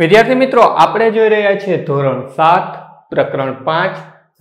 વિદ્યાર્થી મિત્રો આપણે જોઈ રહ્યા છીએ ધોરણ સાત પ્રકરણ પાંચ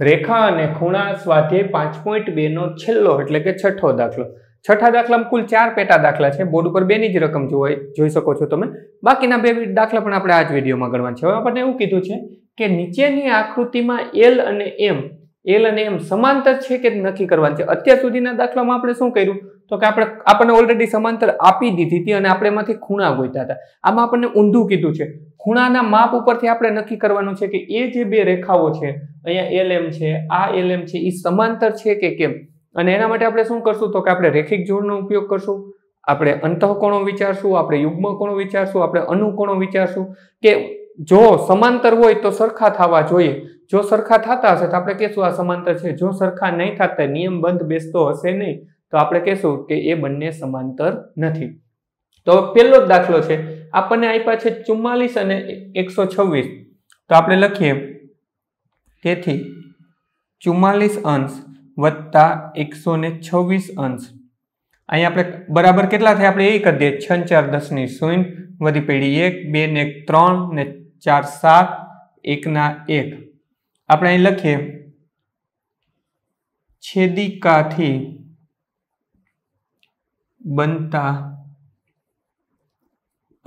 રેખા અને ખૂણા સ્વાધ્યાય પાંચ પોઈન્ટ બેનો છેલ્લો એટલે કે છઠ્ઠો દાખલો છઠ્ઠા દાખલામાં કુલ ચાર પેટા દાખલા છે બોર્ડ ઉપર બેની જ રકમ જોઈ જોઈ શકો છો તમે બાકીના બે દાખલા પણ આપણે આ જ વિડીયોમાં ગણવાના છે હવે આપણને એવું કીધું છે કે નીચેની આકૃતિમાં એલ અને એમ એલ અને એમ સમાંતર છે કે નક્કી કરવાનું છે અત્યાર સુધીના દાખલામાં આપણે શું કર્યું તો કે આપણે આપણને ઓલરેડી સમાંતર આપી દીધી હતી અને આપણે એમાંથી ખૂણા ગોઈતા હતા આમાં આપણને ઊંધું કીધું છે ખૂણાના માપ ઉપરથી આપણે નક્કી કરવાનું છે કે એ જે બે રેખાઓ છે અહીંયા એલ એમ છે આ એલ એમ છે એ સમાંતર છે કે કેમ અને એના માટે આપણે શું કરશું તો કે આપણે રેખિક જોડનો ઉપયોગ કરશું આપણે અંતઃકોણો વિચારશું આપણે યુગ્મ કોણો વિચારશું આપણે અનુકોણો વિચારશું કે જો સમાંતર હોય તો સરખા થવા જોઈએ જો સરખા થતા હશે તો આપણે કહેશું આ સમાંતર છે જો સરખા નહીં થતા નિયમ બંધ બેસતો હશે નહીં તો આપણે કહેશું કે એ બંને સમાંતર નથી તો પહેલો જ દાખલો છે આપણને આપ્યા છે ચુમ્માલીસ અને એકસો છવ્વીસ તો આપણે લખીએ તેથી ચુમ્માલીસ અંશ વત્તા એકસો ને છવ્વીસ અંશ અહીંયા આપણે બરાબર કેટલા થાય આપણે એ કરી દઈએ છ ચાર દસની શૂન્ય વધી પેઢી એક બે ને ત્રણ ને ચાર સાત એકના એક આપણે અહીં લખીએ છેદિકાથી બનતા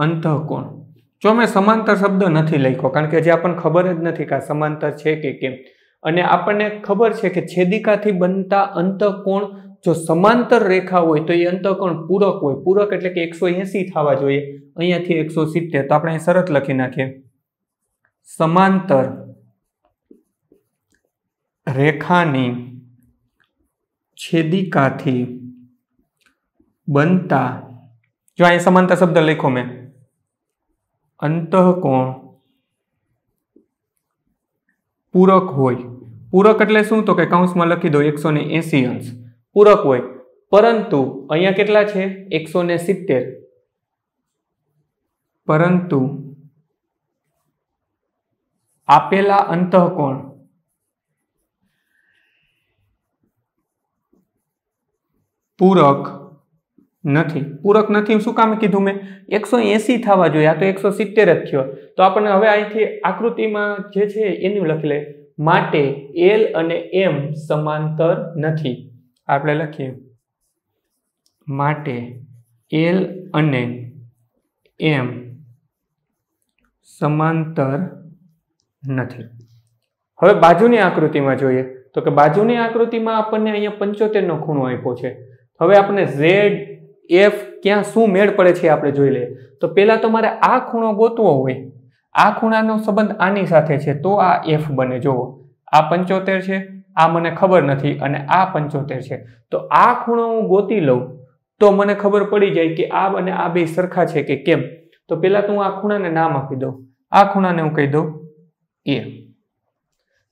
અંતઃકોણ જો મેં સમાંતર શબ્દ નથી લખ્યો કારણ કે જે આપણને ખબર જ નથી કે સમાંતર છે કે કેમ અને આપણને ખબર છે કે છેદિકાથી બનતા અંતઃકોણ જો સમાંતર રેખા હોય તો એ અંતઃકોણ પૂરક હોય પૂરક એટલે કે એકસો એસી થવા જોઈએ અહીંયાથી એકસો સિત્તેર તો આપણે અહીં શરત લખી નાખીએ સમાંતર રેખાની છેદિકાથી બનતા જો અહીંયા સમાનતા શબ્દ લખો મેં અંતઃકોણ પૂરક હોય પૂરક એટલે શું તો કે કૌંસમાં લખી દો એકસો ને એસી અંશ પૂરક હોય પરંતુ અહીંયા કેટલા છે એકસો ને સિત્તેર પરંતુ આપેલા અંતઃકોણ પૂરક નથી પૂરક નથી શું કામ કીધું મેં એકસો એંસી થવા જોઈએ આ તો એકસો સિત્તેર જ થયો તો આપણને હવે અહીંથી આકૃતિમાં જે છે એનું લખી લે માટે એલ અને એમ સમાંતર નથી આપણે લખીએ માટે એલ અને એમ સમાંતર નથી હવે બાજુની આકૃતિમાં જોઈએ તો કે બાજુની આકૃતિમાં આપણને અહીંયા પંચોતેરનો ખૂણો આપ્યો છે હવે આપણે ઝેડ એફ ક્યાં શું મેળ પડે છે આપણે જોઈ લઈએ તો પહેલાં તો મારે આ ખૂણો ગોતવો હોય આ ખૂણાનો સંબંધ આની સાથે છે તો આ એફ બને જુઓ આ પંચોતેર છે આ મને ખબર નથી અને આ પંચોતેર છે તો આ ખૂણો હું ગોતી લઉં તો મને ખબર પડી જાય કે આ અને આ બે સરખા છે કે કેમ તો પહેલાં તો હું આ ખૂણાને નામ આપી દઉં આ ખૂણાને હું કહી દઉં એ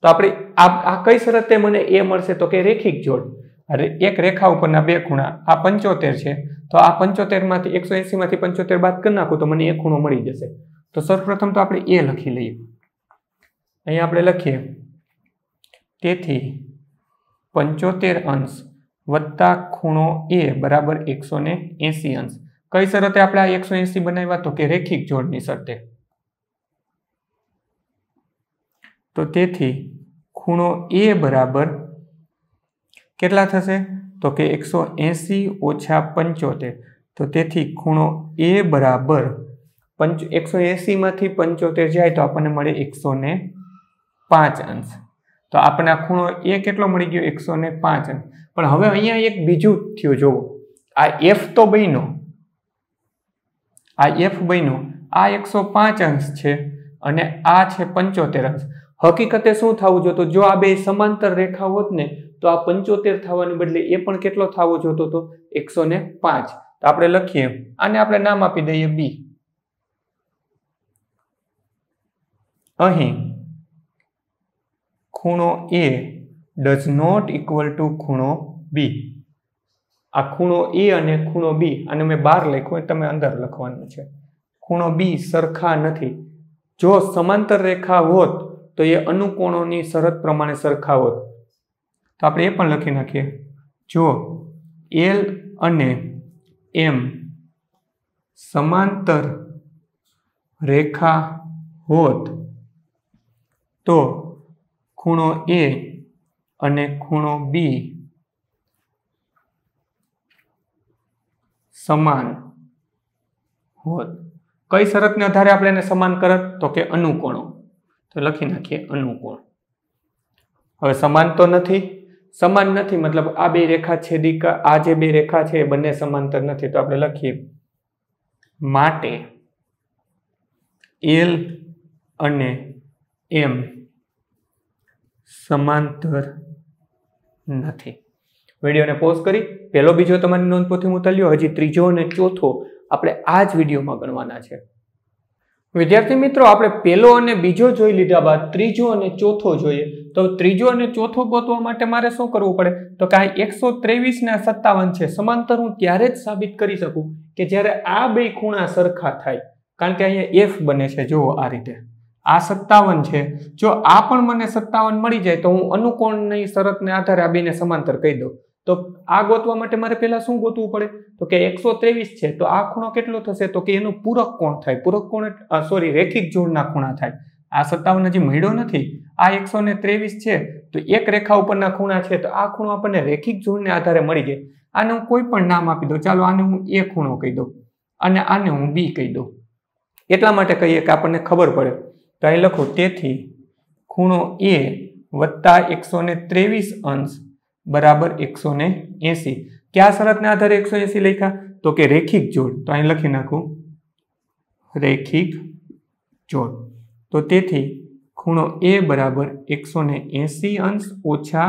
તો આપણે આ કઈ શરતે મને એ મળશે તો કે રેખિક જોડ એક રેખા ઉપરના બે ખૂણા આ પંચોતેર છે તો આ પંચોતેરમાંથી એકસો એંસીમાંથી પંચોતેર બાદ કરી નાખું તો મને એક ખૂણો મળી જશે તો સૌપ્રથમ તો આપણે એ લખી લઈએ અહીં આપણે લખીએ તેથી પંચોતેર અંશ વત્તા ખૂણો એ બરાબર એકસો ને એંસી અંશ કઈ શરતે આપણે આ એકસો એંસી બનાવ્યા તો કે રેખિક જોડની શરતે તો તેથી ખૂણો એ બરાબર કેટલા થશે તો કે એકસો એંસી ઓછા પંચોતેર તો તેથી ખૂણો એ બરાબર પંચ એકસો એંસીમાંથી પંચોતેર જાય તો આપણને મળે એકસો ને પાંચ અંશ તો આપણા ખૂણો એ કેટલો મળી ગયો એકસો ને પાંચ અંશ પણ હવે અહીંયા એક બીજું થયું જોવો આ એફ તો બન્યો આ એફ બન્યો આ એકસો પાંચ અંશ છે અને આ છે પંચોતેર અંશ હકીકતે શું થવું જોઈએ તો જો આ બે સમાંતર રેખા હોત ને તો આ પંચોતેર થવાને બદલે એ પણ કેટલો થવો જોતો હતો એકસો ને પાંચ તો આપણે લખીએ આને આપણે નામ આપી દઈએ બી અહીં ખૂણો A does not equal to ખૂણો બી આ ખૂણો એ અને ખૂણો બી અને મેં બહાર લખ્યું તમે અંદર લખવાનું છે ખૂણો બી સરખા નથી જો સમાંતર રેખા હોત તો એ અનુકોણોની શરત પ્રમાણે સરખા હોત તો આપણે એ પણ લખી નાખીએ જો એલ અને એમ સમાંતર રેખા હોત તો ખૂણો એ અને ખૂણો બી સમાન હોત કઈ શરતને આધારે આપણે એને સમાન કરત તો કે અનુકોણો તો લખી નાખીએ અનુકોણ હવે સમાન તો નથી સમાન નથી મતલબ આ બે રેખા છેદિકા આ જે બે રેખા છે એ બંને સમાંતર નથી તો આપણે લખીએ માટે એલ અને એમ સમાંતર નથી વિડીયોને પોઝ કરી પહેલો બીજો તમારી નોંધપોથી મોકલ્યો હજી ત્રીજો અને ચોથો આપણે આ જ વિડીયોમાં ગણવાના છે વિદ્યાર્થી મિત્રો આપણે પહેલો અને બીજો જોઈ લીધા બાદ ત્રીજો અને ચોથો જોઈએ તો ત્રીજો અને ચોથો ગોતવા માટે મારે શું કરવું પડે તો કે આ એકસો ત્રેવીસ ને સત્તાવન છે સમાંતર હું ત્યારે જ સાબિત કરી શકું કે જ્યારે આ બે ખૂણા સરખા થાય કારણ કે અહીંયા એફ બને છે જુઓ આ રીતે આ સત્તાવન છે જો આ પણ મને સત્તાવન મળી જાય તો હું અનુકોણની શરતને આધારે આ બેને સમાંતર કહી દઉં તો આ ગોતવા માટે મારે પહેલાં શું ગોતવું પડે તો કે એકસો ત્રેવીસ છે તો આ ખૂણો કેટલો થશે તો કે એનું પૂરક કોણ થાય પૂરક કોણ સોરી રેખિક જોડના ખૂણા થાય આ સત્તાવન હજી મળ્યો નથી આ એકસો ને ત્રેવીસ છે તો એક રેખા ઉપરના ખૂણા છે તો આ ખૂણો આપણને રેખિક જોડને આધારે મળી જાય આને હું કોઈ પણ નામ આપી દઉં ચાલો આને હું એ ખૂણો કહી દઉં અને આને હું બી કહી દઉં એટલા માટે કહીએ કે આપણને ખબર પડે તો અહીં લખો તેથી ખૂણો એ વત્તા એકસો ને ત્રેવીસ અંશ બરાબર એકસો ને એંસી કયા શરતને આધારે એકસો એંસી લખ્યા તો કે રેખિક જોડ તો અહીં લખી નાખું રેખિક જોડ તો તેથી ખૂણો એ બરાબર એકસો ને એંસી અંશ ઓછા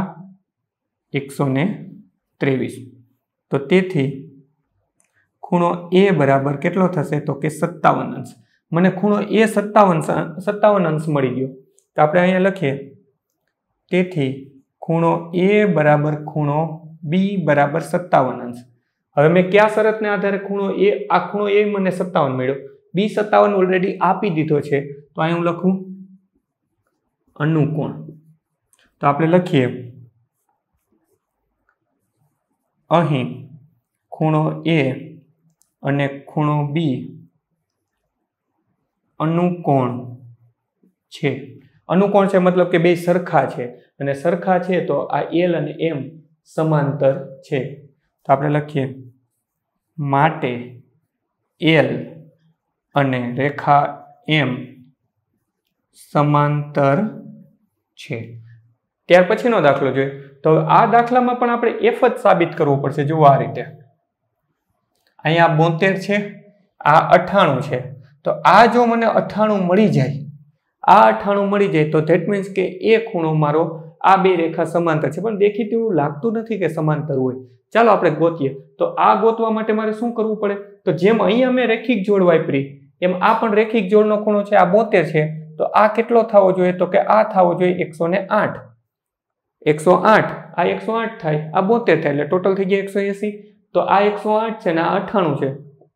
એકસો ને ત્રેવીસ તો તેથી ખૂણો એ બરાબર કેટલો થશે તો કે સત્તાવન અંશ મને ખૂણો એ સત્તાવન સત્તાવન અંશ મળી ગયો તો આપણે અહીંયા લખીએ તેથી ખૂણો એ બરાબર ખૂણો બી બરાબર સત્તાવન અંશ હવે મેં કયા શરતને આધારે ખૂણો એ આ ખૂણો એ મને સત્તાવન મળ્યો બી સત્તાવન ઓલરેડી આપી દીધો છે તો અહીં હું લખું અનુકોણ તો આપણે લખીએ અહીં ખૂણો એ અને ખૂણો બી અનુકોણ છે અનુકોણ છે મતલબ કે બે સરખા છે અને સરખા છે તો આ એલ અને એમ સમાંતર છે તો આપણે લખીએ માટે એલ અને રેખા એમ સમાંતર છે ત્યાર પછીનો દાખલો જોઈએ તો આ દાખલામાં પણ આપણે એફ જ સાબિત કરવું પડશે જુઓ આ રીતે અહીંયા બોતેર છે આ અઠાણું છે તો આ જો મને અઠાણું મળી જાય આ અઠાણું મળી જાય તો ધેટ મીન્સ કે એ ખૂણો મારો આ બે રેખા સમાંતર છે પણ દેખી તેવું લાગતું નથી કે સમાંતર હોય ચાલો આપણે ગોતીએ તો આ ગોતવા માટે મારે શું કરવું પડે તો જેમ અહીંયા મેં રેખિક જોડ વાપરી એમ આ પણ રેખિક જોડનો ખૂણો છે આ બોતેર છે તો આ કેટલો થવો જોઈએ તો કે આ થવો જોઈએ એકસો ને આઠ એકસો આઠ આ એકસો આઠ થાય આ બોતેર થાય એટલે ટોટલ થઈ ગયા એકસો એંસી તો આ એકસો આઠ છે ને આ અઠાણું છે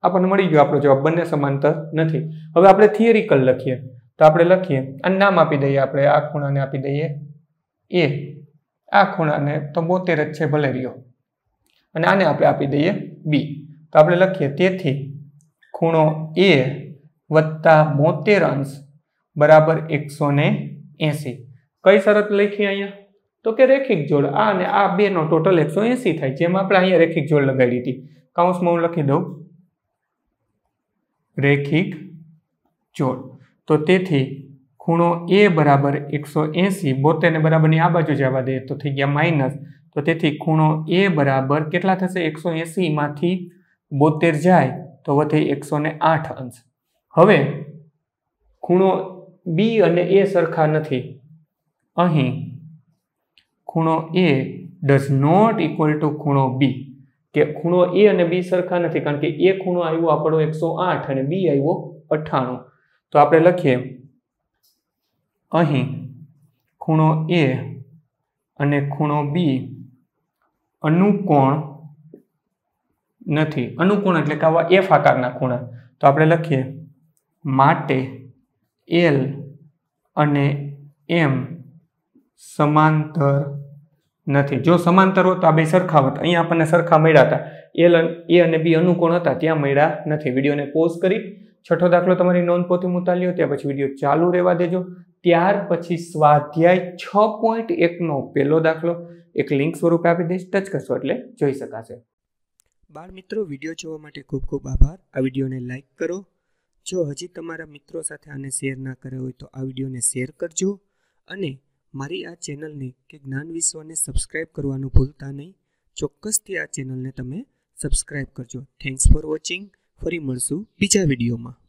આપણને મળી ગયો આપણો જવાબ બંને સમાંતર નથી હવે આપણે થિયરિકલ લખીએ તો આપણે લખીએ અને નામ આપી દઈએ આપણે આ ખૂણાને આપી દઈએ એ આ ખૂણાને તો બોતેર જ છે ભલે રહ્યો અને આને આપણે આપી દઈએ બી તો આપણે લખીએ તેથી ખૂણો એ વત્તા બોતેર અંશ બરાબર એકસો ને એંસી કઈ શરત લખી અહીંયા તો કે રેખિક જોડ આ અને આ બેનો ટોટલ એકસો એંસી થાય જેમ આપણે અહીંયા રેખિક જોડ લગાડી હતી કાઉન્સમાં હું લખી દઉં રેખિક જોડ તો તેથી ખૂણો એ બરાબર એકસો એંસી બોતેરને બરાબરની આ બાજુ જવા દે તો થઈ ગયા માઇનસ તો તેથી ખૂણો એ બરાબર કેટલા થશે એકસો એંસીમાંથી બોતેર જાય તો વધે એકસો આઠ અંશ હવે ખૂણો બી અને એ સરખા નથી અહીં ખૂણો A does not equal to ખૂણો બી કે ખૂણો એ અને બી સરખા નથી કારણ કે એ ખૂણો આવ્યો આપણો એકસો આઠ અને બી આવ્યો અઠ્ઠાણું તો આપણે લખીએ અહીં ખૂણો એ અને ખૂણો બી અનુકોણ નથી અનુકોણ એટલે કે આવા એફ આકારના ખૂણા તો આપણે લખીએ માટે એલ અને એમ સમાંતર નથી જો સમાંતર હોત તો આ બે સરખા હોત અહીંયા આપણને સરખા મળ્યા હતા એલ એ અને બી અનુકોણ હતા ત્યાં મળ્યા નથી વિડીયોને પોઝ કરી છઠ્ઠો દાખલો તમારી નોંધ પોતે મુતાલ્યો ત્યાર પછી વિડીયો ચાલુ રહેવા દેજો ત્યાર પછી સ્વાધ્યાય છ પોઈન્ટ એકનો પહેલો દાખલો એક લિંક સ્વરૂપે આપી દઈશ ટચ કરશો એટલે જોઈ શકાશે બાળ મિત્રો વિડીયો જોવા માટે ખૂબ ખૂબ આભાર આ વિડીયોને લાઇક કરો જો હજી તમારા મિત્રો સાથે આને શેર ના કર્યો હોય તો આ વિડીયોને શેર કરજો અને મારી આ ચેનલને કે જ્ઞાન વિશ્વને સબસ્ક્રાઇબ કરવાનું ભૂલતા નહીં ચોક્કસથી આ ચેનલને તમે સબસ્ક્રાઇબ કરજો થેન્ક્સ ફોર વોચિંગ ફરી મળશું બીજા વિડીયોમાં